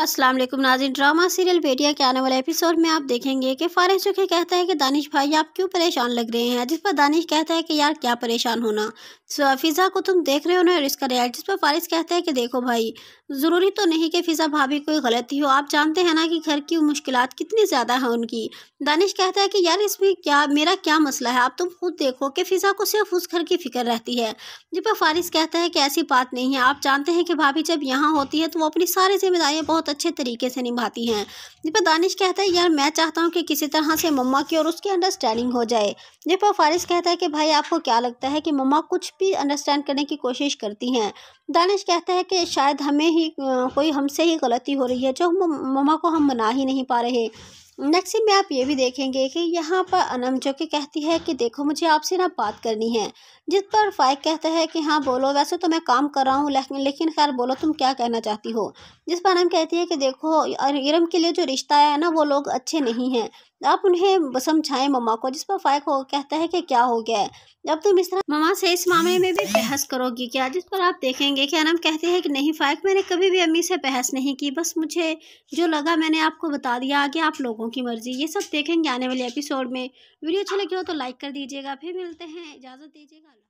अस्सलाम वालेकुम नाजिन drama serial बेटिया के आने वाले एपिसोड में आप देखेंगे कि फारह चुके कहता है कि दानिश भाई आप क्यों परेशान लग रहे हैं जिस पर दानिश कहता है कि यार क्या परेशान होना तो फ़िज़ा को तुम देख रहे हो ना इसका रिएक्ट जिस पर फारिस कहता है कि देखो भाई ज़रूरी तो नहीं कि फ़िज़ा भाभी कोई गलती हो आप जानते हैं ना कि घर की मुश्किल कितनी ज़्यादा हैं उनकी दानिश कहता है कि यार इसमें क्या मेरा क्या मसला है आप तुम खुद देखो कि फ़िज़ा को सिर्फ उस घर की फ़िक्र रहती है जिस पर फारिस कहता है कि ऐसी बात नहीं है आप जानते हैं कि भाभी जब यहाँ होती है तो वो अपनी सारी जिम्मेदारियाँ बहुत अच्छे तरीके से निभाती हैं जिपा दानिश कहता है यार मैं चाहता हूँ कि किसी तरह से मम्मा की और उसकी अंडरस्टैंडिंग हो जाए जिपा फारिस कहता है कि भाई आपको क्या लगता है कि मम्मा कुछ भी अंडरस्टैंड करने की कोशिश करती हैं दानिश कहता है कि शायद हमें ही कोई हमसे ही गलती हो रही है जो मम्मा को हम मना ही नहीं पा रहे नेक्स्ट में आप ये भी देखेंगे कि यहाँ पर अनम जो कि कहती है कि देखो मुझे आपसे ना बात करनी है जिस पर फाइक कहता है कि हाँ बोलो वैसे तो मैं काम कर रहा हूँ लेकिन लेकिन खैर बोलो तुम क्या कहना चाहती हो जिस पर अनम कहती है कि देखो इरम के लिए जो रिश्ता है ना वो लोग अच्छे नहीं हैं आप उन्हें समझाएं ममा को जिस पर फायक हो कहता है कि क्या हो गया है जब तुम इस तरह ममा से इस मामले में भी बहस करोगी क्या जिस पर आप देखेंगे कि अनम कहते हैं कि नहीं फायक मैंने कभी भी अम्मी से बहस नहीं की बस मुझे जो लगा मैंने आपको बता दिया आगे आप लोगों की मर्ज़ी ये सब देखेंगे आने वाले एपिसोड में वीडियो अच्छा लगे हो तो लाइक कर दीजिएगा फिर मिलते हैं इजाज़त दीजिएगा